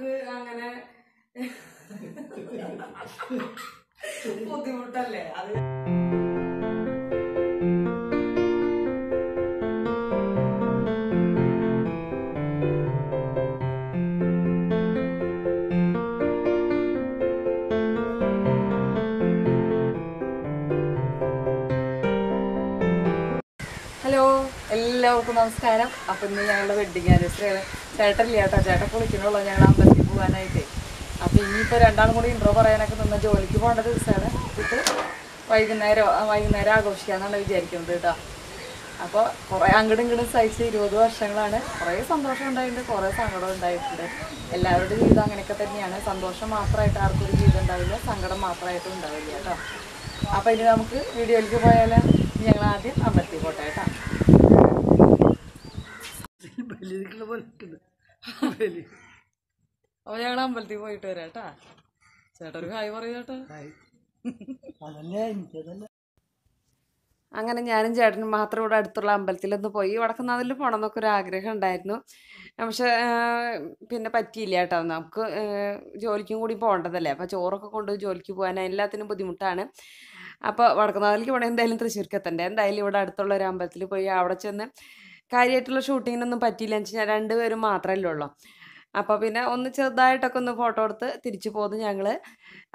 നമുക്ക് അങ്ങനെ ബുദ്ധിമുട്ടല്ലേ അത് ഹലോ എല്ലാവർക്കും നമസ്കാരം അപ്പൊ ഇന്ന് ഞങ്ങളുടെ വെഡിങ് ആനിവേഴ്സറിയാണ് ചേട്ടല്ലേ ചേട്ടാ ചേട്ടൻ കുളിക്കണുള്ളൂ ഞങ്ങൾ അമ്പലത്തിൽ പോകാനായിട്ട് അപ്പോൾ ഇനിയിപ്പോൾ രണ്ടാളും കൂടി ഇൻട്രോ പറയാനൊക്കെ നിന്ന് ജോലിക്ക് പോകേണ്ട ദിവസമാണ് ഇത് വൈകുന്നേരം വൈകുന്നേരം ആഘോഷിക്കാമെന്നാണ് വിചാരിക്കുന്നത് കേട്ടോ അപ്പോൾ കുറേ അങ്ങടും ഇങ്ങടും സഹിച്ച് ഇരുപത് വർഷങ്ങളാണ് കുറേ സന്തോഷം ഉണ്ടായിട്ടുണ്ട് കുറേ സങ്കടം ഉണ്ടായിട്ടുണ്ട് എല്ലാവരുടെ ജീവിതം അങ്ങനെയൊക്കെ തന്നെയാണ് സന്തോഷം മാത്രമായിട്ട് ആർക്കും ഒരു ജീവിതം ഉണ്ടാവില്ല സങ്കടം മാത്രമായിട്ടും ഉണ്ടാവില്ല കേട്ടോ അപ്പോൾ ഇനി നമുക്ക് വീഡിയോയിലേക്ക് പോയാൽ ഞങ്ങൾ ആദ്യം അമ്പലത്തിൽ പോട്ടെ കേട്ടോ പോലെ ഹവേലി അപ്പൊ ഞങ്ങൾ അമ്പലത്തിൽ പോയിട്ട് വരാം കേട്ടാ ചേട്ടൊരു ഹായ് പറയൂ ചേട്ടാ അങ്ങനെ ഞാനും ചേട്ടനും മാത്രം ഇവിടെ അടുത്തുള്ള അമ്പലത്തിലൊന്ന് പോയി വടക്കുന്നാഥിൽ പോകണം എന്നൊക്കെ ഒരു ആഗ്രഹം ഉണ്ടായിരുന്നു പക്ഷെ പിന്നെ പറ്റിയില്ല കേട്ടോ നമുക്ക് ജോലിക്കും കൂടി പോകേണ്ടതല്ലേ അപ്പോൾ ചോറൊക്കെ കൊണ്ട് ജോലിക്ക് പോകാൻ എല്ലാത്തിനും ബുദ്ധിമുട്ടാണ് അപ്പോൾ വടക്കുന്നാഥിലേക്ക് പോകണം എന്തായാലും തൃശ്ശൂർക്ക് എത്തണ്ടേ എന്തായാലും ഇവിടെ അടുത്തുള്ള ഒരു അമ്പലത്തിൽ പോയി അവിടെ ചെന്ന് കാര്യമായിട്ടുള്ള ഷൂട്ടിങ്ങിനൊന്നും പറ്റിയില്ല എന്ന് വെച്ചാൽ രണ്ടുപേരും മാത്രമല്ലേ ഉള്ളൂ അപ്പോൾ പിന്നെ ഒന്ന് ചെറുതായിട്ടൊക്കെ ഒന്ന് ഫോട്ടോ എടുത്ത് തിരിച്ചു പോന്നു ഞങ്ങൾ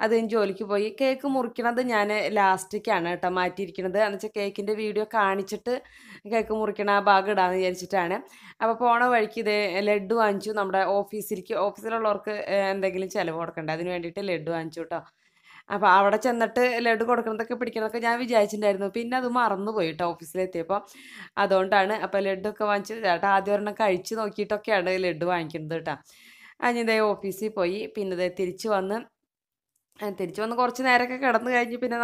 അത് ജോലിക്ക് പോയി കേക്ക് മുറിക്കണത് ഞാൻ ലാസ്റ്റിലേക്കാണ് കേട്ടോ മാറ്റിയിരിക്കണത് എന്ന് വെച്ചാൽ കേക്കിൻ്റെ വീഡിയോ കാണിച്ചിട്ട് കേക്ക് മുറിക്കണ ആ ഭാഗം ഇടാമെന്ന് വിചാരിച്ചിട്ടാണ് അപ്പോൾ പോണ വഴിക്ക് ഇത് ലഡ്ഡു വാങ്ങിച്ചു നമ്മുടെ ഓഫീസിലേക്ക് ഓഫീസിലുള്ളവർക്ക് എന്തെങ്കിലും ചിലവ് കൊടുക്കണ്ട അതിന് വേണ്ടിയിട്ട് ലഡ്ഡു വാങ്ങിച്ചു കേട്ടോ അപ്പോൾ അവിടെ ചെന്നിട്ട് ലഡു കൊടുക്കുന്നതൊക്കെ പിടിക്കണതൊക്കെ ഞാൻ വിചാരിച്ചിട്ടുണ്ടായിരുന്നു പിന്നെ അത് മറന്നു പോയി കേട്ടോ ഓഫീസിലെത്തിയപ്പോൾ അതുകൊണ്ടാണ് അപ്പോൾ ലഡുവൊക്കെ വാങ്ങിച്ച് ചേട്ടാ ആദ്യം ഒരെണ്ണം കഴിച്ച് നോക്കിയിട്ടൊക്കെയാണ് ലഡു വാങ്ങിക്കുന്നത് കേട്ടോ അതിൻ്റെ ഓഫീസിൽ പോയി പിന്നെ തിരിച്ച് വന്ന് തിരിച്ചു വന്ന് കുറച്ച് നേരമൊക്കെ കിടന്നു കഴിഞ്ഞ് പിന്നെ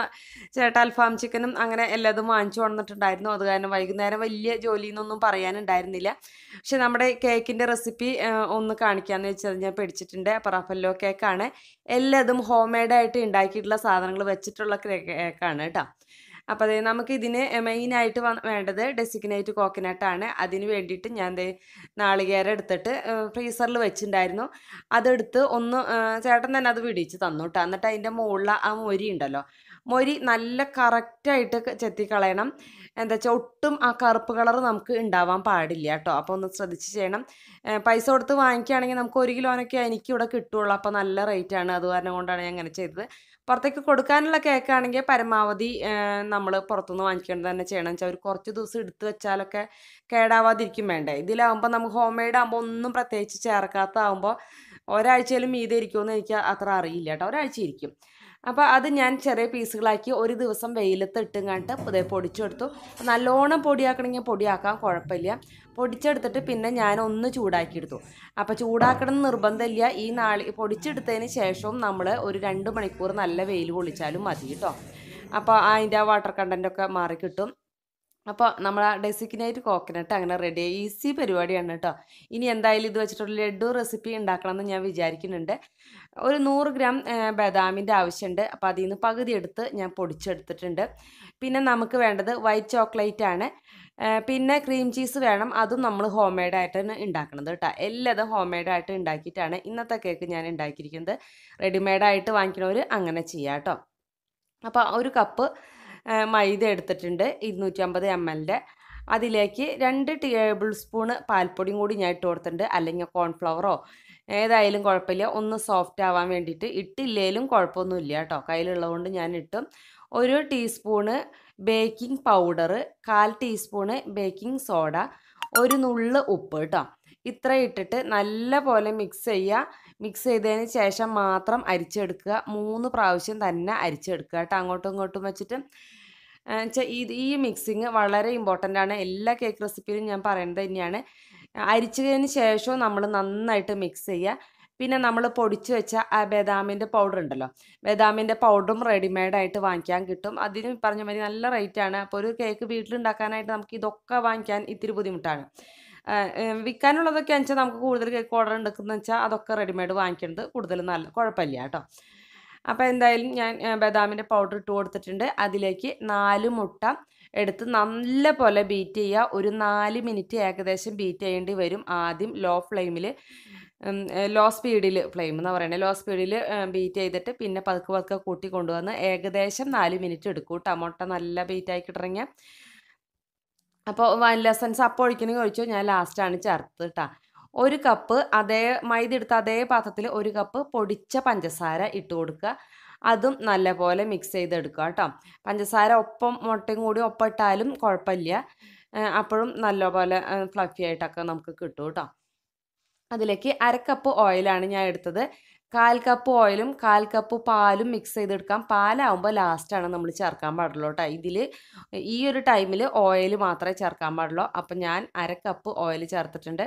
ചേട്ട അൽഫാം ചിക്കനും അങ്ങനെ എല്ലാതും വാങ്ങിച്ചു വന്നിട്ടുണ്ടായിരുന്നു അത് കാരണം വൈകുന്നേരം വലിയ എന്നൊന്നും പറയാനുണ്ടായിരുന്നില്ല പക്ഷെ നമ്മുടെ കേക്കിൻ്റെ റെസിപ്പി ഒന്ന് കാണിക്കാമെന്ന് വെച്ചത് ഞാൻ പിടിച്ചിട്ടുണ്ട് പറഫല്ലോ കേക്കാണ് എല്ലാതും ഹോം മെയ്ഡായിട്ട് ഉണ്ടാക്കിയിട്ടുള്ള സാധനങ്ങൾ വെച്ചിട്ടുള്ള കേക്കാണ് കേട്ടോ അപ്പോൾ അതായത് നമുക്ക് ഇതിന് മെയിനായിട്ട് വേണ്ടത് ഡെസിഗ്നേറ്റ് കോക്കനട്ട് ആണ് അതിന് വേണ്ടിയിട്ട് ഞാൻ നാളികേരം എടുത്തിട്ട് ഫ്രീസറിൽ വെച്ചിട്ടുണ്ടായിരുന്നു അതെടുത്ത് ഒന്ന് ചേട്ടൻ തന്നെ അത് വിടിച്ച് തന്നു കേട്ടോ എന്നിട്ട് അതിൻ്റെ മുകളിൽ ആ മൊരി ഉണ്ടല്ലോ മൊരി നല്ല കറക്റ്റായിട്ട് ചെത്തിക്കളയണം എന്താ വെച്ചാൽ ഒട്ടും ആ കറുപ്പ് കളർ നമുക്ക് ഉണ്ടാവാൻ പാടില്ല കേട്ടോ അപ്പോൾ ഒന്ന് ശ്രദ്ധിച്ച് ചെയ്യണം പൈസ കൊടുത്ത് വാങ്ങിക്കുകയാണെങ്കിൽ നമുക്ക് ഒരു കിലോനൊക്കെ എനിക്ക് ഇവിടെ അപ്പോൾ നല്ല റേറ്റാണ് അത് കാരണം കൊണ്ടാണ് ഞാൻ അങ്ങനെ ചെയ്തത് പുറത്തേക്ക് കൊടുക്കാനുള്ള കേക്കാണെങ്കിൽ പരമാവധി നമ്മൾ പുറത്തുനിന്ന് വാങ്ങിക്കേണ്ടത് തന്നെ ചെയ്യണം വെച്ചാൽ ഒരു കുറച്ച് ദിവസം എടുത്തു വെച്ചാലൊക്കെ കേടാവാതിരിക്കും വേണ്ടേ ഇതിലാവുമ്പോൾ നമുക്ക് ഹോം മെയ്ഡ് ആകുമ്പോൾ ഒന്നും പ്രത്യേകിച്ച് ചേർക്കാത്തതാകുമ്പോൾ ഒരാഴ്ചയിലും മീതെ ഇരിക്കുമെന്ന് എനിക്ക് അത്ര അറിയില്ല കേട്ടോ ഒരാഴ്ച ഇരിക്കും അപ്പോൾ അത് ഞാൻ ചെറിയ പീസുകളാക്കി ഒരു ദിവസം വെയിലത്ത് ഇട്ടും പുതിയ പൊടിച്ചെടുത്തു നല്ലോണം പൊടിയാക്കണമെങ്കിൽ പൊടിയാക്കാൻ കുഴപ്പമില്ല പൊടിച്ചെടുത്തിട്ട് പിന്നെ ഞാൻ ഒന്ന് ചൂടാക്കി അപ്പോൾ ചൂടാക്കണം നിർബന്ധമില്ല ഈ നാളി പൊടിച്ചെടുത്തതിന് ശേഷവും നമ്മൾ ഒരു രണ്ട് മണിക്കൂർ നല്ല വെയിൽ കൊള്ളിച്ചാലും മതി കേട്ടോ അപ്പോൾ അതിൻ്റെ ആ വാട്ടർ കണ്ടൻറ്റൊക്കെ മാറി കിട്ടും അപ്പോൾ നമ്മൾ ആ ഡെസിഗ്നേറ്റ് കോക്കനട്ട് അങ്ങനെ റെഡി ഈസി പരിപാടിയാണ് കേട്ടോ ഇനി എന്തായാലും ഇത് വെച്ചിട്ടൊരു ലഡു റെസിപ്പി ഉണ്ടാക്കണമെന്ന് ഞാൻ വിചാരിക്കുന്നുണ്ട് ഒരു നൂറ് ഗ്രാം ബദാമിൻ്റെ ആവശ്യമുണ്ട് അപ്പോൾ അതിൽ നിന്ന് പകുതി എടുത്ത് ഞാൻ പൊടിച്ചെടുത്തിട്ടുണ്ട് പിന്നെ നമുക്ക് വേണ്ടത് വൈറ്റ് ചോക്ലേറ്റ് ആണ് പിന്നെ ക്രീം ചീസ് വേണം അതും നമ്മൾ ഹോം മെയ്ഡ് ആയിട്ടാണ് ഉണ്ടാക്കുന്നത് കേട്ടോ എല്ലാതും ഹോം മെയ്ഡ് ആയിട്ട് ഉണ്ടാക്കിയിട്ടാണ് ഇന്നത്തെ കേക്ക് ഞാൻ ഉണ്ടാക്കിയിരിക്കുന്നത് റെഡിമെയ്ഡായിട്ട് വാങ്ങിക്കണവർ അങ്ങനെ ചെയ്യാം കേട്ടോ അപ്പോൾ ഒരു കപ്പ് മൈദ എടുത്തിട്ടുണ്ട് ഇരുന്നൂറ്റി അമ്പത് എം എല്ലിൻ്റെ അതിലേക്ക് രണ്ട് ടേബിൾ സ്പൂണ് പാൽപ്പൊടിയും കൂടി ഞാൻ ഇട്ട് കൊടുത്തിട്ടുണ്ട് അല്ലെങ്കിൽ കോൺഫ്ലവറോ ഏതായാലും കുഴപ്പമില്ല ഒന്ന് സോഫ്റ്റ് ആവാൻ വേണ്ടിയിട്ട് ഇട്ടില്ലേലും കുഴപ്പമൊന്നുമില്ല കേട്ടോ കയ്യിലുള്ളതുകൊണ്ട് ഞാൻ ഇട്ടും ഒരു ടീസ്പൂണ് ബേക്കിംഗ് പൗഡർ കാൽ ടീസ്പൂണ് ബേക്കിംഗ് സോഡ ഒരു നുള്ള് ഉപ്പ് കേട്ടോ ഇത്ര ഇട്ടിട്ട് നല്ല പോലെ മിക്സ് ചെയ്യുക മിക്സ് ചെയ്തതിന് ശേഷം മാത്രം അരിച്ചെടുക്കുക മൂന്ന് പ്രാവശ്യം തന്നെ അരിച്ചെടുക്കുക കേട്ടോ അങ്ങോട്ടും ഇങ്ങോട്ടും വെച്ചിട്ട് ഇത് ഈ മിക്സിങ് വളരെ ഇമ്പോർട്ടൻ്റ് ആണ് എല്ലാ കേക്ക് റെസിപ്പിയിലും ഞാൻ പറയുന്നത് തന്നെയാണ് അരിച്ചതിന് ശേഷവും നമ്മൾ നന്നായിട്ട് മിക്സ് ചെയ്യുക പിന്നെ നമ്മൾ പൊടിച്ച് വെച്ച ആ ബദാമിൻ്റെ പൗഡർ ഉണ്ടല്ലോ ബദാമിൻ്റെ പൗഡറും റെഡിമെയ്ഡായിട്ട് വാങ്ങിക്കാൻ കിട്ടും അതിന് പറഞ്ഞ മതി നല്ല റേറ്റാണ് അപ്പോൾ ഒരു കേക്ക് വീട്ടിലുണ്ടാക്കാനായിട്ട് നമുക്ക് ഇതൊക്കെ വാങ്ങിക്കാൻ ഇത്തിരി ബുദ്ധിമുട്ടാണ് വിൽക്കാനുള്ളതൊക്കെ വെച്ചാൽ നമുക്ക് കൂടുതൽ കേക്ക് ഓർഡർ എടുക്കുന്നത് വെച്ചാൽ അതൊക്കെ റെഡിമെയ്ഡ് വാങ്ങിക്കുന്നത് കൂടുതൽ നല്ല കുഴപ്പമില്ല കേട്ടോ അപ്പോൾ എന്തായാലും ഞാൻ ബദാമിൻ്റെ പൗഡർ ഇട്ട് കൊടുത്തിട്ടുണ്ട് അതിലേക്ക് നാല് മുട്ട എടുത്ത് നല്ല പോലെ ബീറ്റ് ചെയ്യുക ഒരു നാല് മിനിറ്റ് ഏകദേശം ബീറ്റ് ചെയ്യേണ്ടി വരും ആദ്യം ലോ ഫ്ലെയിമിൽ ലോ സ്പീഡിൽ ഫ്ലെയിം എന്ന് പറയുന്നത് ലോ സ്പീഡിൽ ബീറ്റ് ചെയ്തിട്ട് പിന്നെ പതുക്കെ പതുക്കെ കൂട്ടി കൊണ്ടുവന്ന് ഏകദേശം നാല് മിനിറ്റ് എടുക്കും ടമോട്ട നല്ല ബീറ്റായി കിട്ടണമെങ്കിൽ അപ്പോൾ വാനില എസൻസ് അപ്പോൾ ഒഴിക്കണ കഴിച്ചു ഞാൻ ലാസ്റ്റാണ് ചേർത്ത് കേട്ടോ ഒരു കപ്പ് അതേ മൈദ എടുത്ത അതേ പാത്രത്തിൽ ഒരു കപ്പ് പൊടിച്ച പഞ്ചസാര ഇട്ട് കൊടുക്കുക അതും നല്ലപോലെ മിക്സ് ചെയ്തെടുക്കുക കേട്ടോ പഞ്ചസാര ഒപ്പം മുട്ടയും കൂടി ഒപ്പം ഇട്ടാലും കുഴപ്പമില്ല അപ്പോഴും നല്ലപോലെ ഫ്ലഫി ആയിട്ടൊക്കെ നമുക്ക് കിട്ടും കേട്ടോ അതിലേക്ക് അരക്കപ്പ് ഓയിലാണ് ഞാൻ എടുത്തത് കാൽ കപ്പ് ഓയിലും കാൽ കപ്പ് പാലും മിക്സ് ചെയ്തെടുക്കാം പാലാവുമ്പോൾ ലാസ്റ്റാണ് നമ്മൾ ചേർക്കാൻ പാടുള്ളൂ കേട്ടോ ഇതിൽ ഈ ഒരു ടൈമിൽ ഓയിൽ മാത്രമേ ചേർക്കാൻ പാടുള്ളൂ അപ്പം ഞാൻ അര കപ്പ് ഓയിൽ ചേർത്തിട്ടുണ്ട്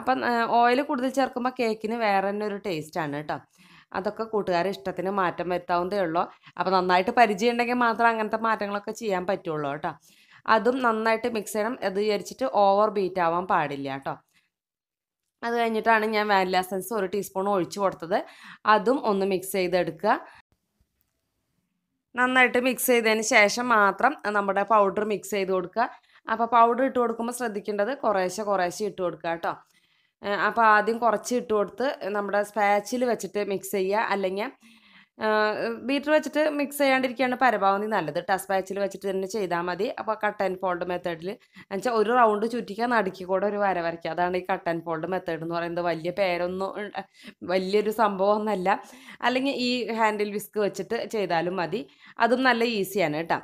അപ്പം ഓയിൽ കൂടുതൽ ചേർക്കുമ്പോൾ കേക്കിന് വേറെ തന്നെ ഒരു ടേസ്റ്റാണ് കേട്ടോ അതൊക്കെ കൂട്ടുകാരെ ഇഷ്ടത്തിന് മാറ്റം വരുത്താവുന്നതേ ഉള്ളൂ അപ്പോൾ നന്നായിട്ട് പരിചയം ഉണ്ടെങ്കിൽ മാത്രം അങ്ങനത്തെ മാറ്റങ്ങളൊക്കെ ചെയ്യാൻ പറ്റുള്ളൂ കേട്ടോ അതും നന്നായിട്ട് മിക്സ് ചെയ്യണം അത് വിചാരിച്ചിട്ട് ഓവർ ബീറ്റ് ആവാൻ പാടില്ല കേട്ടോ അത് കഴിഞ്ഞിട്ടാണ് ഞാൻ വാനില എസൻസ് ഒരു ടീസ്പൂൺ ഒഴിച്ചു കൊടുത്തത് അതും ഒന്ന് മിക്സ് ചെയ്തെടുക്കുക നന്നായിട്ട് മിക്സ് ചെയ്തതിന് ശേഷം മാത്രം നമ്മുടെ പൗഡർ മിക്സ് ചെയ്ത് കൊടുക്കുക അപ്പോൾ പൗഡർ ഇട്ട് കൊടുക്കുമ്പോൾ ശ്രദ്ധിക്കേണ്ടത് കുറേശ്ശെ കുറേശ്ശെ ഇട്ട് കൊടുക്കുക കേട്ടോ അപ്പോൾ ആദ്യം കുറച്ച് ഇട്ട് കൊടുത്ത് നമ്മുടെ സ്പാച്ചിൽ വെച്ചിട്ട് മിക്സ് ചെയ്യുക അല്ലെങ്കിൽ ബീറ്റർ വെച്ചിട്ട് മിക്സ് ചെയ്യാണ്ടിരിക്കുകയാണ് പരമാവധി നല്ലത് ടസ് പാച്ചിൽ വെച്ചിട്ട് തന്നെ ചെയ്താൽ മതി അപ്പോൾ കട്ട് ആൻഡ് ഫോൾഡ് മെത്തേഡിൽ എന്നുവെച്ചാൽ ഒരു റൗണ്ട് ചുറ്റിക്കാൻ നടുക്കി കൂടെ ഒരു വര വരയ്ക്കുക അതാണ് ഈ കട്ട് ആൻഡ് ഫോൾഡ് മെത്തേഡ് എന്ന് പറയുന്നത് വലിയ പേരൊന്നും വലിയൊരു സംഭവമൊന്നുമല്ല അല്ലെങ്കിൽ ഈ ഹാൻഡിൽ വിസ്ക് വെച്ചിട്ട് ചെയ്താലും മതി അതും നല്ല ഈസിയാണ് കേട്ടോ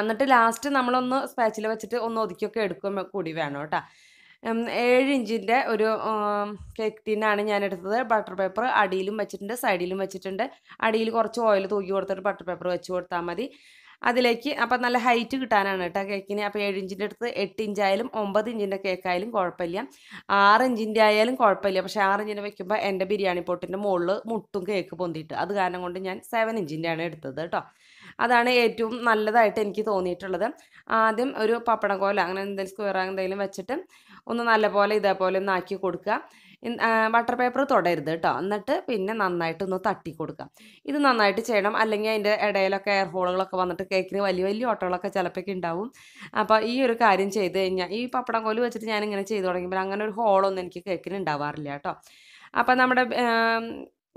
എന്നിട്ട് ലാസ്റ്റ് നമ്മളൊന്ന് സ്പാച്ചിൽ വെച്ചിട്ട് ഒന്ന് ഒതുക്കിയൊക്കെ എടുക്കും കൂടി വേണം കേട്ടോ ഏഴ് ഇഞ്ചിൻ്റെ ഒരു കേക്ക് ടീനാണ് ഞാൻ എടുത്തത് ബട്ടർ പേപ്പർ അടിയിലും വെച്ചിട്ടുണ്ട് സൈഡിലും വെച്ചിട്ടുണ്ട് അടിയിൽ കുറച്ച് ഓയിൽ തൂക്കി കൊടുത്തിട്ട് ബട്ടർ പേപ്പർ വെച്ച് കൊടുത്താൽ മതി അതിലേക്ക് അപ്പം നല്ല ഹൈറ്റ് കിട്ടാനാണ് കേട്ടോ കേക്കിന് അപ്പോൾ ഏഴ് ഇഞ്ചിൻ്റെ അടുത്ത് എട്ട് ഇഞ്ചായാലും ഒമ്പത് ഇഞ്ചിൻ്റെ കേക്കായാലും കുഴപ്പമില്ല ആറ് ഇഞ്ചിൻ്റെ ആയാലും കുഴപ്പമില്ല പക്ഷേ ആറ് ഇഞ്ചിന് വെക്കുമ്പോൾ എൻ്റെ ബിരിയാണി പൊട്ടിൻ്റെ മുകളിൽ മുട്ടും കേക്ക് പൊന്തിയിട്ട് അത് കാരണം കൊണ്ട് ഞാൻ സെവൻ ഇഞ്ചിൻ്റെയാണ് എടുത്തത് കേട്ടോ അതാണ് ഏറ്റവും നല്ലതായിട്ട് എനിക്ക് തോന്നിയിട്ടുള്ളത് ആദ്യം ഒരു പപ്പടം കോല അങ്ങനെ എന്തെങ്കിലും സ്ക്വയർ എന്തെങ്കിലും വെച്ചിട്ട് ഒന്ന് നല്ലപോലെ ഇതേപോലെ ഒന്ന് ആക്കി കൊടുക്കുക ബട്ടർ പേപ്പർ തുടരുത് കേട്ടോ എന്നിട്ട് പിന്നെ നന്നായിട്ട് ഒന്ന് തട്ടി കൊടുക്കുക ഇത് നന്നായിട്ട് ചെയ്യണം അല്ലെങ്കിൽ അതിൻ്റെ ഇടയിലൊക്കെ എയർ ഹോളുകളൊക്കെ വന്നിട്ട് കേക്കിന് വലിയ വലിയ ഓട്ടകളൊക്കെ ചിലപ്പോഴൊക്കെ ഉണ്ടാവും അപ്പോൾ ഈ ഒരു കാര്യം ചെയ്ത് കഴിഞ്ഞാൽ ഈ പപ്പടം കോല് വെച്ചിട്ട് ഞാനിങ്ങനെ ചെയ്ത് തുടങ്ങിയപ്പോൾ അങ്ങനെ ഒരു ഹോളൊന്നും എനിക്ക് കേക്കിന് ഉണ്ടാവാറില്ല കേട്ടോ അപ്പോൾ നമ്മുടെ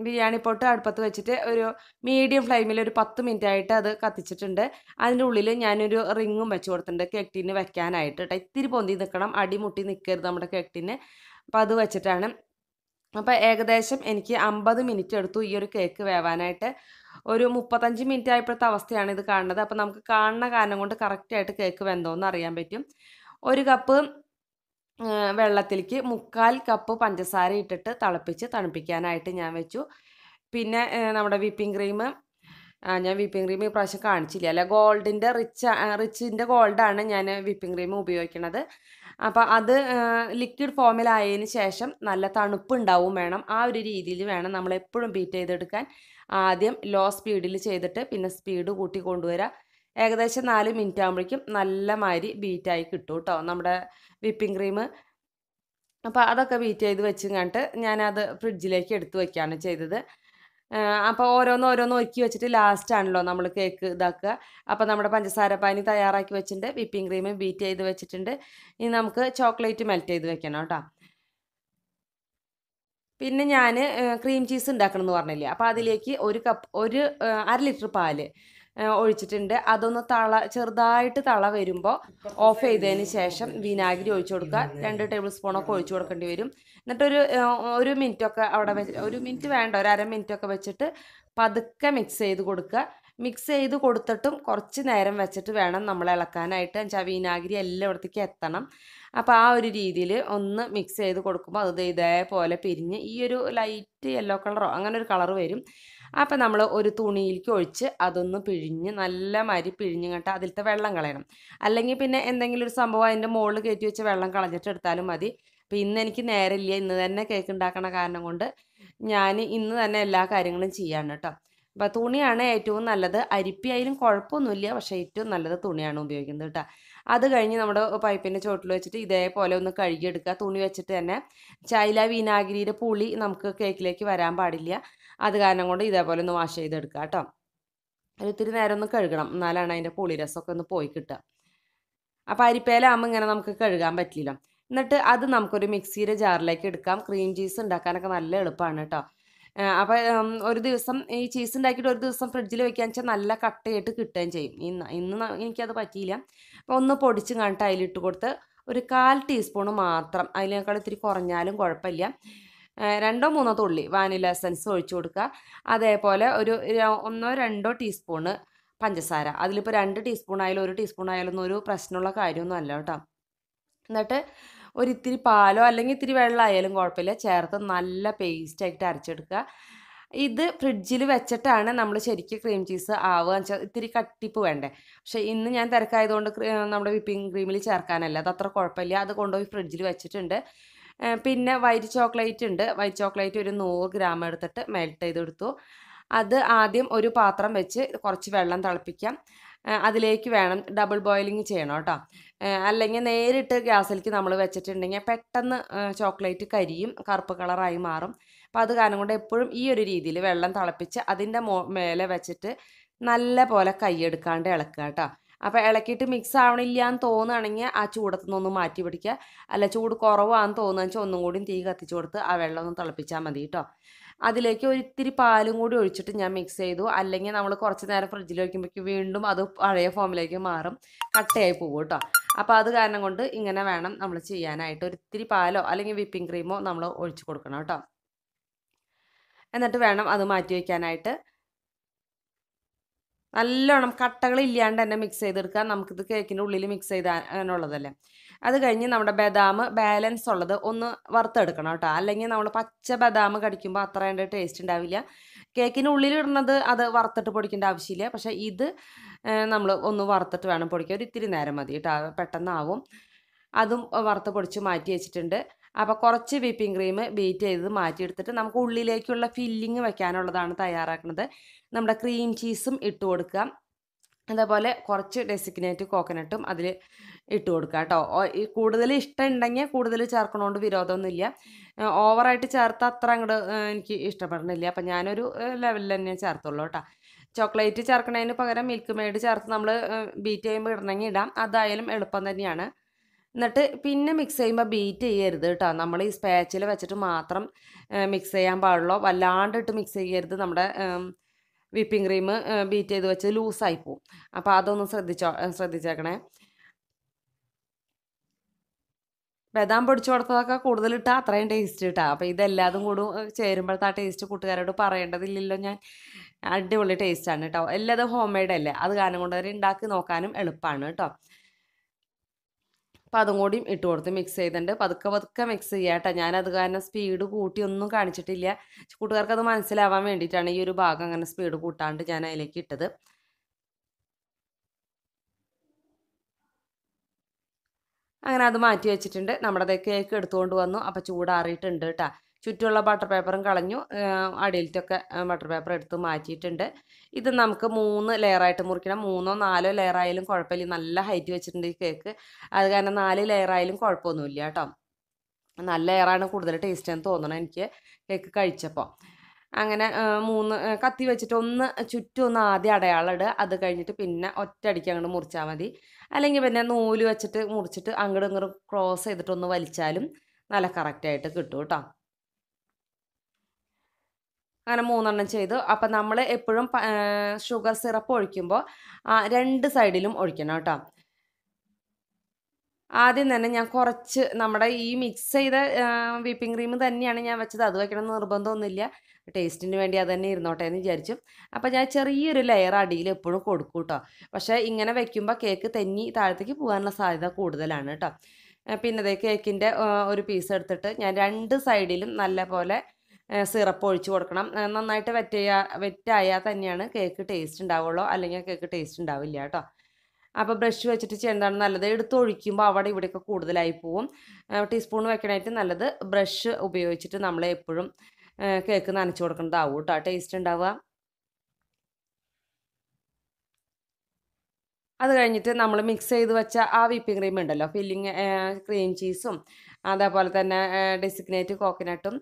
ബിരിയാണി പൊട്ട് അടുപ്പത്ത് വെച്ചിട്ട് ഒരു മീഡിയം ഫ്ലെയിമിൽ ഒരു പത്ത് മിനിറ്റ് ആയിട്ട് അത് കത്തിച്ചിട്ടുണ്ട് അതിൻ്റെ ഉള്ളിൽ ഞാനൊരു റിങ്ങും വെച്ച് കൊടുത്തിട്ടുണ്ട് കേക്ക് വെക്കാനായിട്ട് കേട്ടോ ഇത്തിരി പൊന്തി നിൽക്കണം അടിമുട്ടി നിൽക്കരുത് നമ്മുടെ കേക്ക് അപ്പം അത് വെച്ചിട്ടാണ് അപ്പം ഏകദേശം എനിക്ക് അമ്പത് മിനിറ്റ് എടുത്തു ഈ ഒരു കേക്ക് വേവാനായിട്ട് ഒരു മുപ്പത്തഞ്ച് മിനിറ്റ് ആയപ്പോഴത്തെ അവസ്ഥയാണ് ഇത് കാണുന്നത് അപ്പം നമുക്ക് കാണുന്ന കാരണം കൊണ്ട് കറക്റ്റായിട്ട് കേക്ക് വെന്തോന്ന് അറിയാൻ പറ്റും ഒരു കപ്പ് വെള്ളത്തിലേക്ക് മുക്കാൽ കപ്പ് പഞ്ചസാര ഇട്ടിട്ട് തിളപ്പിച്ച് തണുപ്പിക്കാനായിട്ട് ഞാൻ വെച്ചു പിന്നെ നമ്മുടെ വിപ്പിംഗ് ക്രീം ഞാൻ വിപ്പിംഗ് ക്രീം ഇപ്രാവശ്യം കാണിച്ചില്ല അല്ല ഗോൾഡിൻ്റെ റിച്ച് റിച്ചിൻ്റെ ഗോൾഡാണ് ഞാൻ വിപ്പിംഗ് ക്രീം ഉപയോഗിക്കുന്നത് അപ്പോൾ അത് ലിക്വിഡ് ഫോമിലായതിന് ശേഷം നല്ല തണുപ്പുണ്ടാവും വേണം ആ ഒരു രീതിയിൽ വേണം നമ്മൾ എപ്പോഴും ബീറ്റ് ചെയ്തെടുക്കാൻ ആദ്യം ലോ സ്പീഡിൽ ചെയ്തിട്ട് പിന്നെ സ്പീഡ് കൂട്ടി കൊണ്ടുവരിക ഏകദേശം നാല് മിനിറ്റ് ആകുമ്പോഴേക്കും നല്ല മാതിരി ബീറ്റായി കിട്ടും കേട്ടോ നമ്മുടെ വിപ്പിംഗ് ക്രീം അപ്പോൾ അതൊക്കെ ബീറ്റ് ചെയ്ത് വെച്ചും കണ്ടിട്ട് ഞാനത് ഫ്രിഡ്ജിലേക്ക് എടുത്തു വയ്ക്കുകയാണ് ചെയ്തത് അപ്പോൾ ഓരോന്ന് ഓരോന്ന് ഒരുക്കി വെച്ചിട്ട് ലാസ്റ്റ് ആണല്ലോ നമ്മൾ കേക്ക് ഇതാക്കുക അപ്പോൾ നമ്മുടെ പഞ്ചസാര പാനി തയ്യാറാക്കി വെച്ചിട്ടുണ്ട് വിപ്പിംഗ് ക്രീം ബീറ്റ് ചെയ്ത് വെച്ചിട്ടുണ്ട് ഇനി നമുക്ക് ചോക്ലേറ്റ് മെൽറ്റ് ചെയ്ത് വെക്കണം കേട്ടോ പിന്നെ ഞാൻ ക്രീം ചീസ് ഉണ്ടാക്കണം എന്ന് പറഞ്ഞില്ലേ അപ്പോൾ അതിലേക്ക് ഒരു കപ്പ് ഒരു അര ലിറ്റർ പാല് ഒഴിച്ചിട്ടുണ്ട് അതൊന്ന് തള ചെറുതായിട്ട് തള വരുമ്പോൾ ഓഫ് ചെയ്തതിന് ശേഷം വിനാഗിരി ഒഴിച്ചു കൊടുക്കുക രണ്ട് ടേബിൾ സ്പൂണൊക്കെ ഒഴിച്ചു കൊടുക്കേണ്ടി വരും എന്നിട്ടൊരു ഒരു മിനിറ്റൊക്കെ അവിടെ വെച്ച് ഒരു മിനിറ്റ് വേണ്ട ഒരു അര മിനിറ്റൊക്കെ വെച്ചിട്ട് പതുക്കെ മിക്സ് ചെയ്ത് കൊടുക്കുക മിക്സ് ചെയ്ത് കൊടുത്തിട്ടും കുറച്ച് നേരം വെച്ചിട്ട് വേണം നമ്മൾ ഇളക്കാനായിട്ട് എന്നുവെച്ചാൽ വിനാഗിരി എല്ലായിടത്തേക്ക് എത്തണം അപ്പോൾ ആ ഒരു രീതിയിൽ ഒന്ന് മിക്സ് ചെയ്ത് കൊടുക്കുമ്പോൾ അത് ഇതേപോലെ പിരിഞ്ഞ് ഈ ഒരു ലൈറ്റ് യെല്ലോ കളറോ അങ്ങനെ ഒരു കളർ വരും അപ്പോൾ നമ്മൾ ഒരു തുണിയിലേക്ക് ഒഴിച്ച് അതൊന്ന് പിഴിഞ്ഞ് നല്ല മാതിരി പിഴിഞ്ഞ് കണ്ട് അതിലത്തെ വെള്ളം കളയണം അല്ലെങ്കിൽ പിന്നെ എന്തെങ്കിലും ഒരു സംഭവം അതിൻ്റെ മുകളിൽ കയറ്റി വെച്ച് വെള്ളം കളഞ്ഞിട്ട് എടുത്താലും മതി അപ്പോൾ ഇന്ന് എനിക്ക് നേരമില്ല ഇന്ന് തന്നെ കേക്ക് ഉണ്ടാക്കണ കാരണം കൊണ്ട് ഞാൻ ഇന്ന് തന്നെ എല്ലാ കാര്യങ്ങളും ചെയ്യാണ് കേട്ടോ അപ്പോൾ തുണിയാണ് ഏറ്റവും നല്ലത് അരിപ്പിയായാലും കുഴപ്പമൊന്നുമില്ല പക്ഷേ ഏറ്റവും നല്ലത് തുണിയാണ് ഉപയോഗിക്കുന്നത് കേട്ടോ അത് കഴിഞ്ഞ് നമ്മുടെ പൈപ്പിൻ്റെ ചോട്ടിൽ വെച്ചിട്ട് ഇതേപോലെ ഒന്ന് കഴുകിയെടുക്കുക തുണി വെച്ചിട്ട് തന്നെ ചൈല വിനാഗിരിയുടെ പുളി നമുക്ക് കേക്കിലേക്ക് വരാൻ പാടില്ല അത് കാരണം കൊണ്ട് ഇതേപോലെ ഒന്ന് വാഷ് ചെയ്തെടുക്കുക കേട്ടോ ഇത്തിരി നേരം ഒന്ന് കഴുകണം എന്നാലാണ് അതിൻ്റെ പുളി രസമൊക്കെ ഒന്ന് പോയി കിട്ടുക അപ്പോൾ അരിപ്പേലാകുമ്പോൾ ഇങ്ങനെ നമുക്ക് കഴുകാൻ പറ്റില്ല എന്നിട്ട് അത് നമുക്കൊരു മിക്സിയുടെ ജാറിലേക്ക് എടുക്കാം ക്രീം ചീസ് ഉണ്ടാക്കാനൊക്കെ നല്ല എളുപ്പമാണ് കേട്ടോ അപ്പോൾ ഒരു ദിവസം ഈ ചീസ് ഉണ്ടാക്കിയിട്ട് ഒരു ദിവസം ഫ്രിഡ്ജിൽ വെക്കാന്ന് വെച്ചാൽ നല്ല കട്ടയായിട്ട് കിട്ടുകയും ചെയ്യും ഇന്ന് ഇന്ന് എനിക്കത് പറ്റിയില്ല അപ്പോൾ ഒന്ന് പൊടിച്ച് കണ്ടിട്ട് അതിലിട്ട് കൊടുത്ത് ഒരു കാൽ ടീസ്പൂൺ മാത്രം അതിനേക്കാൾ ഇത്തിരി കുറഞ്ഞാലും കുഴപ്പമില്ല രണ്ടോ മൂന്നോ തുള്ളി വാനില എസൻസ് ഒഴിച്ചു കൊടുക്കുക അതേപോലെ ഒരു ഒന്നോ രണ്ടോ ടീസ്പൂണ് പഞ്ചസാര അതിലിപ്പോൾ രണ്ട് ടീസ്പൂൺ ആയാലും ഒരു ടീസ്പൂൺ ആയാലും ഒന്നും ഒരു പ്രശ്നമുള്ള കാര്യമൊന്നും അല്ല കേട്ടോ എന്നിട്ട് ഒരിത്തിരി പാലോ അല്ലെങ്കിൽ ഇത്തിരി വെള്ളമായാലും കുഴപ്പമില്ല ചേർത്ത് നല്ല പേസ്റ്റായിട്ട് അരച്ചെടുക്കുക ഇത് ഫ്രിഡ്ജിൽ വെച്ചിട്ടാണ് നമ്മൾ ശരിക്കും ക്രീം ചീസ് ആവുക വെച്ചാൽ ഇത്തിരി കട്ടിപ്പ് വേണ്ടേ പക്ഷേ ഇന്ന് ഞാൻ തിരക്കായതുകൊണ്ട് നമ്മുടെ വിപ്പിംഗ് ക്രീമിൽ ചേർക്കാനല്ല അത് അത്ര കുഴപ്പമില്ല അത് കൊണ്ടുപോയി ഫ്രിഡ്ജിൽ വെച്ചിട്ടുണ്ട് പിന്നെ വൈറ്റ് ചോക്ലേറ്റ് ഉണ്ട് വൈറ്റ് ചോക്ലേറ്റ് ഒരു നൂറ് ഗ്രാം എടുത്തിട്ട് മെൽറ്റ് ചെയ്തെടുത്തു അത് ആദ്യം ഒരു പാത്രം വെച്ച് കുറച്ച് വെള്ളം തിളപ്പിക്കാം അതിലേക്ക് വേണം ഡബിൾ ബോയിലിംഗ് ചെയ്യണം കേട്ടോ അല്ലെങ്കിൽ നേരിട്ട് ഗ്യാസിലേക്ക് നമ്മൾ വെച്ചിട്ടുണ്ടെങ്കിൽ പെട്ടെന്ന് ചോക്ലേറ്റ് കരിയും കറുപ്പ് കളറായി മാറും അപ്പോൾ അത് കാരണം കൊണ്ട് എപ്പോഴും ഈ ഒരു രീതിയിൽ വെള്ളം തിളപ്പിച്ച് അതിൻ്റെ മോ മേലെ വെച്ചിട്ട് നല്ല പോലെ കൈയെടുക്കാണ്ട് ഇളക്കുക കേട്ടോ അപ്പോൾ ഇളക്കിയിട്ട് മിക്സ് ആവണില്ല എന്ന് തോന്നുകയാണെങ്കിൽ ആ ചൂടത്തു നിന്നൊന്ന് മാറ്റി പിടിക്കുക അല്ല ചൂട് കുറവാണെന്ന് തോന്നുക വെച്ചാൽ ഒന്നും കൂടിയും തീ കത്തിച്ചു കൊടുത്ത് ആ വെള്ളം ഒന്ന് തിളപ്പിച്ചാൽ മതി കേട്ടോ അതിലേക്ക് ഒരിത്തിരി പാലും കൂടി ഒഴിച്ചിട്ട് ഞാൻ മിക്സ് ചെയ്തു അല്ലെങ്കിൽ നമ്മൾ കുറച്ച് നേരം ഫ്രിഡ്ജിൽ വയ്ക്കുമ്പോഴേക്ക് വീണ്ടും അത് പഴയ ഫോമിലേക്ക് മാറും കട്ടയായി പോകും കേട്ടോ അപ്പോൾ അത് കാരണം കൊണ്ട് ഇങ്ങനെ വേണം നമ്മൾ ചെയ്യാനായിട്ട് ഒരിത്തിരി പാലോ അല്ലെങ്കിൽ വിപ്പിംഗ് ക്രീമോ നമ്മൾ ഒഴിച്ച് കൊടുക്കണം കേട്ടോ എന്നിട്ട് വേണം അത് മാറ്റി വയ്ക്കാനായിട്ട് നല്ലോണം കട്ടകൾ ഇല്ലാണ്ട് തന്നെ മിക്സ് ചെയ്തെടുക്കുക നമുക്കിത് കേക്കിൻ്റെ ഉള്ളിൽ മിക്സ് ചെയ്ത് അങ്ങനെയുള്ളതല്ലേ അത് കഴിഞ്ഞ് നമ്മുടെ ബദാം ബാലൻസ് ഉള്ളത് ഒന്ന് വറുത്തെടുക്കണം കേട്ടോ അല്ലെങ്കിൽ നമ്മൾ പച്ച ബദാം കടിക്കുമ്പോൾ അത്ര അതിൻ്റെ ടേസ്റ്റ് ഉണ്ടാവില്ല കേക്കിന് ഇടുന്നത് അത് വറുത്തിട്ട് പൊടിക്കേണ്ട ആവശ്യമില്ല പക്ഷേ ഇത് നമ്മൾ ഒന്ന് വറുത്തിട്ട് വേണം പൊടിക്കാൻ ഒരു ഇത്തിരി നേരം മതി കേട്ടോ പെട്ടെന്നാവും അതും വറുത്ത് പൊടിച്ച് മാറ്റി വെച്ചിട്ടുണ്ട് അപ്പോൾ കുറച്ച് വിപ്പിംഗ് ക്രീം ബീറ്റ് ചെയ്ത് മാറ്റിയെടുത്തിട്ട് നമുക്ക് ഉള്ളിലേക്കുള്ള ഫില്ലിങ് വെക്കാനുള്ളതാണ് തയ്യാറാക്കുന്നത് നമ്മുടെ ക്രീം ചീസും ഇട്ട് കൊടുക്കുക അതേപോലെ കുറച്ച് ഡെസിഗ്നേറ്റ് കോക്കനട്ടും അതിൽ ഇട്ട് കൊടുക്കുക കേട്ടോ കൂടുതൽ ഇഷ്ടമുണ്ടെങ്കിൽ കൂടുതൽ ചേർക്കണോണ്ട് വിരോധമൊന്നുമില്ല ഓവറായിട്ട് ചേർത്ത് അത്ര അങ്ങോട്ട് എനിക്ക് ഇഷ്ടപ്പെടണില്ല അപ്പം ഞാനൊരു ലെവലിൽ തന്നെ ചേർത്തുള്ളൂ കേട്ടോ ചോക്ലേറ്റ് ചേർക്കണതിന് പകരം മിൽക്ക് മെയ്ഡ് ചേർത്ത് നമ്മൾ ബീറ്റ് ചെയ്യുമ്പോൾ ഇടണമെങ്കിൽ ഇടാം അതായാലും എളുപ്പം തന്നെയാണ് എന്നിട്ട് പിന്നെ മിക്സ് ചെയ്യുമ്പോൾ ബീറ്റ് ചെയ്യരുത് കേട്ടോ നമ്മൾ ഈ സ്പാച്ചിൽ വെച്ചിട്ട് മാത്രം മിക്സ് ചെയ്യാൻ പാടുള്ളൂ വല്ലാണ്ടിട്ട് മിക്സ് ചെയ്യരുത് നമ്മുടെ വിപ്പിംഗ് ക്രീം ബീറ്റ് ചെയ്ത് വെച്ച് ലൂസായി പോവും അപ്പോൾ അതൊന്ന് ശ്രദ്ധിച്ചോ ശ്രദ്ധിച്ചേക്കണേ ബദാം പൊടിച്ചു കൊടുത്തതൊക്കെ കൂടുതലിട്ടാൽ അത്രയും ടേസ്റ്റ് കിട്ടാം അപ്പോൾ ഇതെല്ലാതും കൂടും ചേരുമ്പോഴത്തെ ആ ടേസ്റ്റ് കൂട്ടുകാരോട് പറയേണ്ടതില്ലല്ലോ ഞാൻ അടിപൊളി ടേസ്റ്റാണ് കേട്ടോ എല്ലാതും ഹോം മെയ്ഡ് അല്ലേ അത് കാരണം കൊണ്ടുവരെ ഉണ്ടാക്കി നോക്കാനും എളുപ്പമാണ് കേട്ടോ അപ്പോൾ അതും കൂടിയും ഇട്ട് കൊടുത്ത് മിക്സ് ചെയ്തിട്ടുണ്ട് പതുക്കെ പതുക്കെ മിക്സ് ചെയ്യാട്ടോ കേട്ടോ ഞാനത് കാരണം സ്പീഡ് കൂട്ടി ഒന്നും കാണിച്ചിട്ടില്ല കൂട്ടുകാർക്ക് അത് മനസ്സിലാവാൻ വേണ്ടിയിട്ടാണ് ഈ ഒരു ഭാഗം അങ്ങനെ സ്പീഡ് കൂട്ടാണ്ട് ഞാൻ അതിലേക്ക് ഇട്ടത് അങ്ങനെ അത് മാറ്റി വെച്ചിട്ടുണ്ട് നമ്മുടെ കേക്ക് എടുത്തുകൊണ്ട് വന്നു അപ്പോൾ ചൂടാറിയിട്ടുണ്ട് കേട്ടോ ചുറ്റുമുള്ള ബട്ടർ പേപ്പറും കളഞ്ഞു അടിയിലത്തൊക്കെ ബട്ടർ പേപ്പർ എടുത്ത് മാറ്റിയിട്ടുണ്ട് ഇത് നമുക്ക് മൂന്ന് ലെയറായിട്ട് മുറിക്കണം മൂന്നോ നാലോ ലെയറായാലും കുഴപ്പമില്ല നല്ല ഹൈറ്റ് വെച്ചിട്ടുണ്ട് ഈ കേക്ക് അത് കാരണം നാല് ലെയറായാലും കുഴപ്പമൊന്നുമില്ല കേട്ടോ നല്ല ലെയറാണ് കൂടുതൽ ടേസ്റ്റ് എന്ന് തോന്നണം എനിക്ക് കേക്ക് കഴിച്ചപ്പോൾ അങ്ങനെ മൂന്ന് കത്തി വെച്ചിട്ട് ഒന്ന് ചുറ്റും ഒന്ന് ആദ്യം അടയാളം ഇടുക അത് കഴിഞ്ഞിട്ട് പിന്നെ ഒറ്റയടിക്ക് അങ്ങോട്ട് മുറിച്ചാൽ മതി അല്ലെങ്കിൽ പിന്നെ നൂല് വെച്ചിട്ട് മുറിച്ചിട്ട് അങ്ങോട്ടും ഇങ്ങോട്ടും ക്രോസ് ചെയ്തിട്ടൊന്ന് വലിച്ചാലും നല്ല കറക്റ്റായിട്ട് കിട്ടും കേട്ടോ അങ്ങനെ മൂന്നെണ്ണം ചെയ്തു അപ്പം നമ്മൾ എപ്പോഴും ഷുഗർ സിറപ്പ് ഒഴിക്കുമ്പോൾ രണ്ട് സൈഡിലും ഒഴിക്കണം കേട്ടോ ആദ്യം തന്നെ ഞാൻ കുറച്ച് നമ്മുടെ ഈ മിക്സ് ചെയ്ത വിപ്പിംഗ് ക്രീം തന്നെയാണ് ഞാൻ വെച്ചത് അത് വയ്ക്കണം നിർബന്ധമൊന്നുമില്ല ടേസ്റ്റിന് വേണ്ടി അത് തന്നെ ഇരുന്നോട്ടെ എന്ന് വിചാരിച്ചു അപ്പോൾ ഞാൻ ചെറിയൊരു ലെയർ അടിയിൽ എപ്പോഴും കൊടുക്കും കേട്ടോ പക്ഷേ ഇങ്ങനെ വയ്ക്കുമ്പോൾ കേക്ക് തെന്നി താഴത്തേക്ക് പോകാനുള്ള സാധ്യത കൂടുതലാണ് കേട്ടോ പിന്നെ കേക്കിൻ്റെ ഒരു പീസ് എടുത്തിട്ട് ഞാൻ രണ്ട് സൈഡിലും നല്ല പോലെ സിറപ്പ് ഒഴിച്ച് കൊടുക്കണം നന്നായിട്ട് വെറ്റയാ വെറ്റായാൽ തന്നെയാണ് കേക്ക് ടേസ്റ്റ് ഉണ്ടാവുള്ളൂ അല്ലെങ്കിൽ കേക്ക് ടേസ്റ്റ് ഉണ്ടാവില്ല കേട്ടോ അപ്പോൾ ബ്രഷ് വെച്ചിട്ട് ചെയ്യേണ്ടതാണ് നല്ലത് എടുത്ത് ഒഴിക്കുമ്പോൾ അവിടെ ഇവിടെയൊക്കെ കൂടുതലായി പോവും ടീസ്പൂൺ വെക്കണമായിട്ട് നല്ലത് ബ്രഷ് ഉപയോഗിച്ചിട്ട് നമ്മൾ എപ്പോഴും കേക്ക് നനച്ചു കൊടുക്കേണ്ടതാവും കേട്ടോ ടേസ്റ്റ് ഉണ്ടാവുക അത് കഴിഞ്ഞിട്ട് നമ്മൾ മിക്സ് ചെയ്ത് വെച്ച ആ വിപ്പിംഗ് ക്രീം ഉണ്ടല്ലോ ഫില്ലിങ് ക്രീം ചീസും അതേപോലെ തന്നെ ഡെസിഗ്നേറ്റ് കോക്കനട്ടും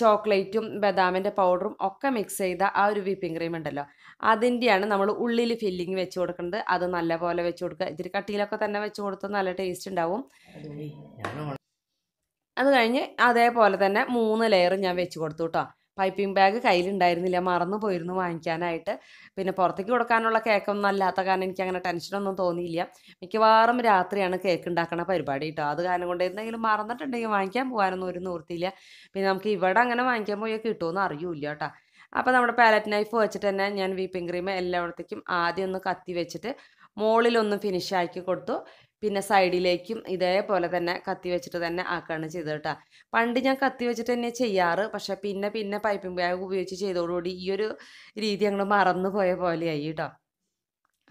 ചോക്ലേറ്റും ബദാമിൻ്റെ പൗഡറും ഒക്കെ മിക്സ് ചെയ്ത ആ ഒരു വിപ്പിംഗ് ക്രീം ഉണ്ടല്ലോ അതിൻ്റെയാണ് നമ്മൾ ഉള്ളിൽ ഫില്ലിങ് വെച്ച് കൊടുക്കുന്നത് അത് നല്ലപോലെ വെച്ച് കൊടുക്കുക ഇതിരി കട്ടിയിലൊക്കെ തന്നെ വെച്ച് കൊടുത്താൽ നല്ല ടേസ്റ്റ് ഉണ്ടാവും അത് കഴിഞ്ഞ് അതേപോലെ തന്നെ മൂന്ന് ലെയർ ഞാൻ വെച്ച് കൊടുത്തു കേട്ടോ പൈപ്പിംഗ് ബാഗ് കയ്യിലുണ്ടായിരുന്നില്ല മറന്നു പോയിരുന്നു വാങ്ങിക്കാനായിട്ട് പിന്നെ പുറത്തേക്ക് കൊടുക്കാനുള്ള കേക്കൊന്നും അല്ലാത്ത കാരണം എനിക്ക് അങ്ങനെ ടെൻഷനൊന്നും തോന്നിയില്ല മിക്കവാറും രാത്രിയാണ് കേക്ക് ഉണ്ടാക്കുന്ന പരിപാടി കേട്ടോ അത് കാരണം കൊണ്ട് എന്തെങ്കിലും മറന്നിട്ടുണ്ടെങ്കിൽ വാങ്ങിക്കാൻ പോകാനൊന്നും ഒരു നിവൃത്തിയില്ല പിന്നെ നമുക്ക് ഇവിടെ അങ്ങനെ വാങ്ങിക്കാൻ പോയി കിട്ടുമെന്ന് അറിയില്ല കേട്ടോ അപ്പോൾ നമ്മുടെ പാലറ്റ് നൈഫ് വെച്ചിട്ട് തന്നെ ഞാൻ വീപ്പിംഗ് ക്രീം എല്ലായിടത്തേക്കും ആദ്യം ഒന്ന് കത്തി വെച്ചിട്ട് മുകളിലൊന്ന് ഫിനിഷാക്കി കൊടുത്തു പിന്നെ സൈഡിലേക്കും ഇതേപോലെ തന്നെ കത്തി വെച്ചിട്ട് തന്നെ ആക്കുകയാണ് ചെയ്തത് കേട്ടോ പണ്ട് ഞാൻ കത്തി വെച്ചിട്ട് തന്നെ ചെയ്യാറ് പക്ഷെ പിന്നെ പിന്നെ പൈപ്പിംഗ് ബാഗ് ഉപയോഗിച്ച് ചെയ്തതോടുകൂടി ഈ ഒരു രീതി ഞങ്ങൾ മറന്നു പോയ പോലെയായി കേട്ടോ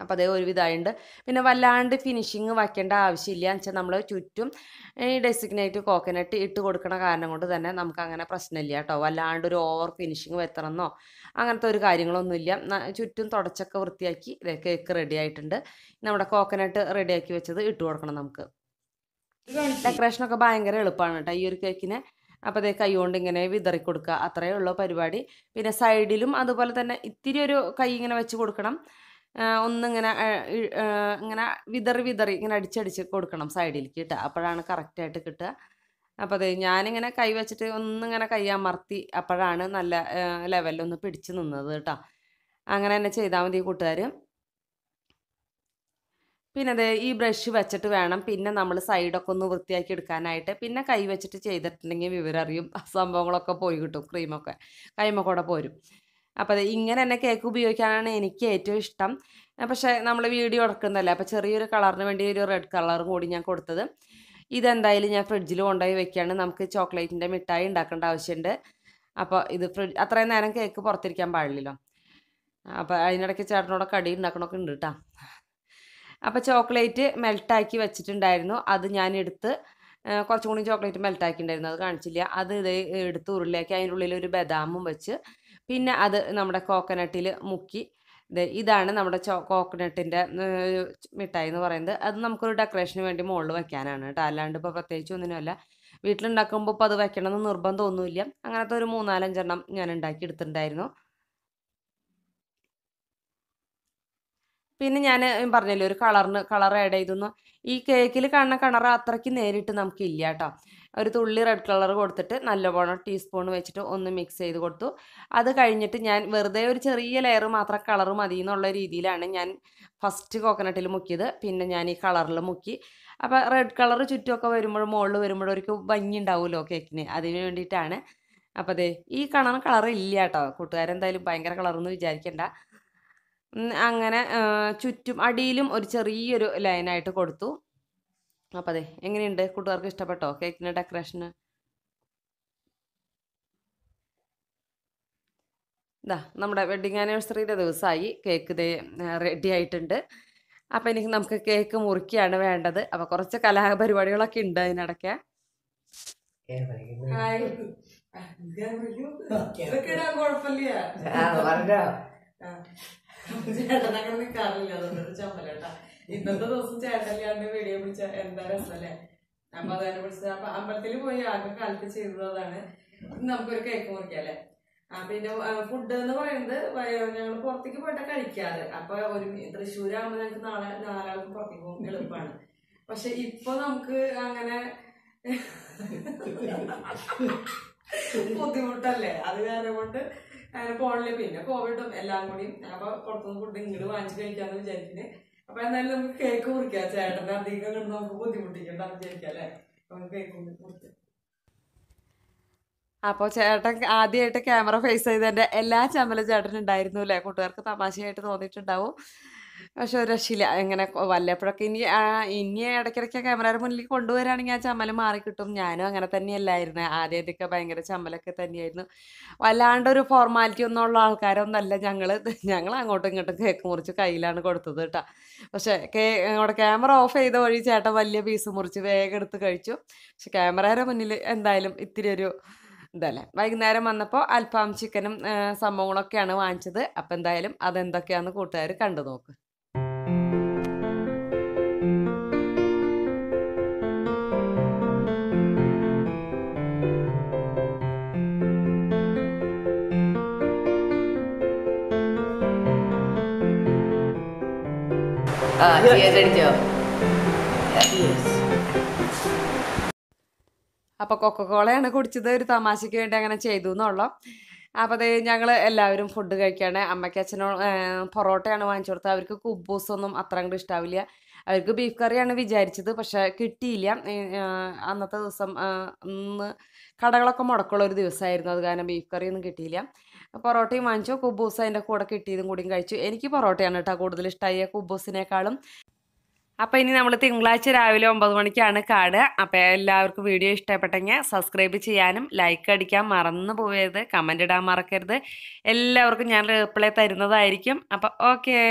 അപ്പം അതേ ഒരുവിധമായിട്ടുണ്ട് പിന്നെ വല്ലാണ്ട് ഫിനിഷിങ് വയ്ക്കേണ്ട ആവശ്യമില്ല എന്ന് വെച്ചാൽ നമ്മൾ ചുറ്റും ഈ ഡെസിഗ്നേറ്റ് കോക്കനട്ട് ഇട്ട് കൊടുക്കണ കാരണം കൊണ്ട് തന്നെ നമുക്ക് അങ്ങനെ പ്രശ്നമില്ല കേട്ടോ വല്ലാണ്ട് ഒരു ഓവർ ഫിനിഷിങ് വെത്തണമെന്നോ അങ്ങനത്തെ ഒരു കാര്യങ്ങളൊന്നുമില്ല ചുറ്റും തുടച്ചൊക്കെ വൃത്തിയാക്കി കേക്ക് റെഡി ആയിട്ടുണ്ട് നമ്മുടെ കോക്കനട്ട് റെഡിയാക്കി വെച്ചത് ഇട്ട് കൊടുക്കണം നമുക്ക് ഡെക്കറേഷനൊക്കെ ഭയങ്കര എളുപ്പമാണ് കേട്ടോ ഈ ഒരു കേക്കിനെ അപ്പോൾ അതേ കൈകൊണ്ട് ഇങ്ങനെ വിതറി കൊടുക്കുക അത്രയേ ഉള്ളൂ പരിപാടി പിന്നെ സൈഡിലും അതുപോലെ തന്നെ ഇത്തിരി ഒരു കൈ ഇങ്ങനെ വെച്ച് കൊടുക്കണം ഒന്നിങ്ങനെ ഇങ്ങനെ വിതറി വിതറി ഇങ്ങനെ അടിച്ചടിച്ച് കൊടുക്കണം സൈഡിലേക്ക് കിട്ടുക അപ്പോഴാണ് കറക്റ്റായിട്ട് കിട്ടുക അപ്പോൾ അതെ ഞാനിങ്ങനെ കൈ വെച്ചിട്ട് ഒന്നിങ്ങനെ അമർത്തി അപ്പോഴാണ് നല്ല ലെവലിലൊന്ന് പിടിച്ച് നിന്നത് കേട്ടോ അങ്ങനെ തന്നെ ചെയ്താൽ മതി കൂട്ടുകാർ പിന്നെ അതെ ഈ ബ്രഷ് വെച്ചിട്ട് വേണം പിന്നെ നമ്മൾ സൈഡൊക്കെ ഒന്ന് വൃത്തിയാക്കി എടുക്കാനായിട്ട് പിന്നെ കൈ വെച്ചിട്ട് ചെയ്തിട്ടുണ്ടെങ്കിൽ അറിയും സംഭവങ്ങളൊക്കെ പോയി കിട്ടും ക്രീമൊക്കെ കൂടെ പോരും അപ്പോൾ അത് ഇങ്ങനെ തന്നെ കേക്ക് ഉപയോഗിക്കാനാണ് എനിക്ക് ഏറ്റവും ഇഷ്ടം പക്ഷേ നമ്മൾ വീഡിയോ ഉടക്കുന്നതല്ലേ അപ്പോൾ ചെറിയൊരു കളറിന് വേണ്ടി ഒരു റെഡ് കളറും കൂടി ഞാൻ കൊടുത്തത് ഇതെന്തായാലും ഞാൻ ഫ്രിഡ്ജിൽ കൊണ്ടുപോയി വെക്കുകയാണ് നമുക്ക് ചോക്ലേറ്റിൻ്റെ മിഠായി ഉണ്ടാക്കേണ്ട ആവശ്യമുണ്ട് അപ്പോൾ ഇത് ഫ്രിഡ്ജ് അത്രയും നേരം കേക്ക് പുറത്തിരിക്കാൻ പാടില്ലല്ലോ അപ്പോൾ അതിനിടയ്ക്ക് ചേട്ടനോടെ കടി ഉണ്ടാക്കണമൊക്കെ ഉണ്ട് കേട്ടോ അപ്പോൾ ചോക്ലേറ്റ് മെൽട്ടാക്കി വെച്ചിട്ടുണ്ടായിരുന്നു അത് ഞാൻ എടുത്ത് കുറച്ചും കൂടി ചോക്ലേറ്റ് മെൽട്ടാക്കിയിട്ടുണ്ടായിരുന്നു അത് കാണിച്ചില്ല അത് ഇത് എടുത്ത് ഉരുളയാക്കി അതിൻ്റെ ഉള്ളിൽ ഒരു ബദാമും വെച്ച് പിന്നെ അത് നമ്മുടെ കോക്കനട്ടിൽ മുക്കി ഇതാണ് നമ്മുടെ ചോ കോക്കനട്ടിൻ്റെ മിഠായി എന്ന് പറയുന്നത് അത് നമുക്കൊരു ഡെക്കറേഷന് വേണ്ടി മുകളിൽ വയ്ക്കാനാണ് കേട്ടോ അല്ലാണ്ട് ഇപ്പോൾ പ്രത്യേകിച്ച് ഒന്നിനുമല്ല വീട്ടിലുണ്ടാക്കുമ്പോൾ ഇപ്പോൾ അത് വയ്ക്കണമെന്ന് നിർബന്ധമൊന്നുമില്ല അങ്ങനത്തെ ഒരു മൂന്നാലഞ്ചെണ്ണം ഞാൻ ഉണ്ടാക്കി എടുത്തിട്ടുണ്ടായിരുന്നു പിന്നെ ഞാൻ പറഞ്ഞല്ലോ ഒരു കളറിന് കളർ ആഡ് ചെയ്തൊന്നും ഈ കേക്കിൽ കാണുന്ന കളർ അത്രയ്ക്ക് നേരിട്ട് നമുക്കില്ല കേട്ടോ ഒരു തുള്ളി റെഡ് കളർ കൊടുത്തിട്ട് നല്ലവണ്ണം ടീസ്പൂൺ വെച്ചിട്ട് ഒന്ന് മിക്സ് ചെയ്ത് കൊടുത്തു അത് കഴിഞ്ഞിട്ട് ഞാൻ വെറുതെ ഒരു ചെറിയ ലെയർ മാത്രം കളർ മതി എന്നുള്ള രീതിയിലാണ് ഞാൻ ഫസ്റ്റ് കോക്കനട്ടിൽ മുക്കിയത് പിന്നെ ഞാൻ ഈ കളറിൽ മുക്കി അപ്പോൾ റെഡ് കളർ ചുറ്റുമൊക്കെ വരുമ്പോൾ മുകളിൽ വരുമ്പോഴും ഒരു ഭംഗി ഉണ്ടാവുമല്ലോ കേക്കിന് അതിന് വേണ്ടിയിട്ടാണ് അപ്പോൾ അതെ ഈ കളർ കളർ ഇല്ല കേട്ടോ കൂട്ടുകാരെന്തായാലും ഭയങ്കര കളറൊന്നും വിചാരിക്കേണ്ട അങ്ങനെ ചുറ്റും അടിയിലും ഒരു ചെറിയൊരു ലൈനായിട്ട് കൊടുത്തു അപ്പം അതെ എങ്ങനെയുണ്ട് കൂട്ടുകാർക്ക് ഇഷ്ടപ്പെട്ടോ കേക്കിൻ്റെ ഡെക്കറേഷന് ഇതാ നമ്മുടെ വെഡിങ് ആനിവേഴ്സറിയുടെ ദിവസമായി കേക്ക് ദേ റെഡി ആയിട്ടുണ്ട് അപ്പോൾ എനിക്ക് നമുക്ക് കേക്ക് മുറിക്കുകയാണ് വേണ്ടത് അപ്പോൾ കുറച്ച് കലാപരിപാടികളൊക്കെ ഉണ്ട് അതിനിടയ്ക്ക് ആ ചേട്ടൻ അങ്ങനെ നിൽക്കാറില്ല അതുകൊണ്ട് ഇന്നത്തെ ദിവസം ചേട്ടല്ലാണ്ട് വീഡിയോ പിടിച്ച എന്താ രസമല്ലേ അപ്പൊ അതാണ് പിടിച്ചത് അപ്പൊ അമ്പലത്തിൽ പോയി ആകെ കാലത്ത് ചെയ്തതാണ് നമുക്കൊരു കേക്ക് മുറിക്കാല്ലേ ആ പിന്നെ ഫുഡ് എന്ന് പറയുന്നത് ഞങ്ങൾ പുറത്തേക്ക് പോയിട്ടാ കഴിക്കാറ് അപ്പൊ ഒരു തൃശ്ശൂരാകുമ്പോ ഞങ്ങൾക്ക് നാളെ നാലാൾക്കും പുറത്തേക്ക് പോകുമ്പോൾ എളുപ്പമാണ് പക്ഷെ ഇപ്പൊ നമുക്ക് അങ്ങനെ ബുദ്ധിമുട്ടല്ലേ അത് കാരണം കൊണ്ട് ഫോണില് പിന്നെ കോവിഡും എല്ലാം കൂടി അപ്പൊ പുറത്തുനിന്ന് ഫുഡ് ഇങ്ങോട്ട് വാങ്ങിച്ചു കഴിക്കാന്ന് വിചാരിക്കുന്നത് അപ്പൊ എന്തായാലും നമുക്ക് കേക്ക് കുറിക്കാം ചേട്ടന്റെ അധികം കണ്ട് നമുക്ക് ബുദ്ധിമുട്ടിക്കണ്ടെന്ന് വിചാരിക്കാം അല്ലേ നമുക്ക് കേക്ക് കുറിക്കാം അപ്പൊ ചേട്ടൻ ആദ്യമായിട്ട് ക്യാമറ ഫേസ് ചെയ്തതിന്റെ എല്ലാ ചമ്മലും ചേട്ടനുണ്ടായിരുന്നു അല്ലെ കൂട്ടുകാർക്ക് തമാശയായിട്ട് തോന്നിയിട്ടുണ്ടാവും പക്ഷെ ഒരു രക്ഷയില്ല ഇങ്ങനെ വല്ലപ്പോഴൊക്കെ ഇനി ഇനി ഇടയ്ക്കിടയ്ക്ക് ക്യാമറയുടെ മുന്നിൽ കൊണ്ടുവരികയാണെങ്കിൽ ആ ചമ്മൽ മാറി കിട്ടും ഞാനും അങ്ങനെ തന്നെയല്ലായിരുന്നു ആദ്യമൊക്കെ ഭയങ്കര ചമ്മലൊക്കെ തന്നെയായിരുന്നു വല്ലാണ്ടൊരു ഫോർമാലിറ്റി ഒന്നും ഉള്ള ആൾക്കാരൊന്നല്ല ഞങ്ങൾ ഞങ്ങൾ അങ്ങോട്ടും ഇങ്ങോട്ടും കേക്ക് മുറിച്ച് കയ്യിലാണ് കൊടുത്തത് കേട്ടോ പക്ഷേ കേ അവിടെ ക്യാമറ ഓഫ് ചെയ്ത വഴി ചേട്ടൻ വലിയ പീസ് മുറിച്ച് വേഗം എടുത്ത് കഴിച്ചു പക്ഷെ ക്യാമറയുടെ മുന്നിൽ എന്തായാലും ഇത്തിരി ഒരു ഇതല്ലേ വൈകുന്നേരം വന്നപ്പോൾ അൽഫാം ചിക്കനും സംഭവങ്ങളൊക്കെയാണ് വാങ്ങിച്ചത് അപ്പം എന്തായാലും അതെന്തൊക്കെയാണെന്ന് കൂട്ടുകാർ കണ്ടു നോക്ക് അപ്പൊ കൊക്കക്കോളയാണ് കുടിച്ചത് ഒരു തമാശയ്ക്ക് വേണ്ടി അങ്ങനെ ചെയ്തു എന്നുള്ളൂ അപ്പൊ അത് ഞങ്ങൾ എല്ലാവരും ഫുഡ് കഴിക്കുകയാണ് അമ്മയ്ക്ക് അച്ഛനോ പൊറോട്ടയാണ് വാങ്ങിച്ചു കൊടുത്തത് അവർക്ക് കുബൂസൊന്നും അത്ര അങ്ങോട്ട് ഇഷ്ടാവില്ല അവർക്ക് ബീഫ് കറിയാണ് വിചാരിച്ചത് പക്ഷേ കിട്ടിയില്ല അന്നത്തെ ദിവസം ഇന്ന് കടകളൊക്കെ മുടക്കുള്ള ഒരു ദിവസമായിരുന്നു അത് കാരണം ബീഫ് കറിയൊന്നും കിട്ടിയില്ല പൊറോട്ടയും വാങ്ങിച്ചു കുബൂസ് അതിൻ്റെ കൂടെ കിട്ടിയതും കൂടിയും കഴിച്ചു എനിക്ക് പൊറോട്ടയാണ് കേട്ടോ കൂടുതൽ ഇഷ്ടമായ കുബൂസിനേക്കാളും അപ്പോൾ ഇനി നമ്മൾ തിങ്കളാഴ്ച രാവിലെ ഒമ്പത് മണിക്കാണ് കാട് അപ്പോൾ എല്ലാവർക്കും വീഡിയോ ഇഷ്ടപ്പെട്ടെങ്കിൽ സബ്സ്ക്രൈബ് ചെയ്യാനും ലൈക്ക് അടിക്കാൻ മറന്നു പോകരുത് കമൻ്റ് ഇടാൻ മറക്കരുത് എല്ലാവർക്കും ഞാൻ റിപ്ലൈ തരുന്നതായിരിക്കും അപ്പോൾ ഓക്കേ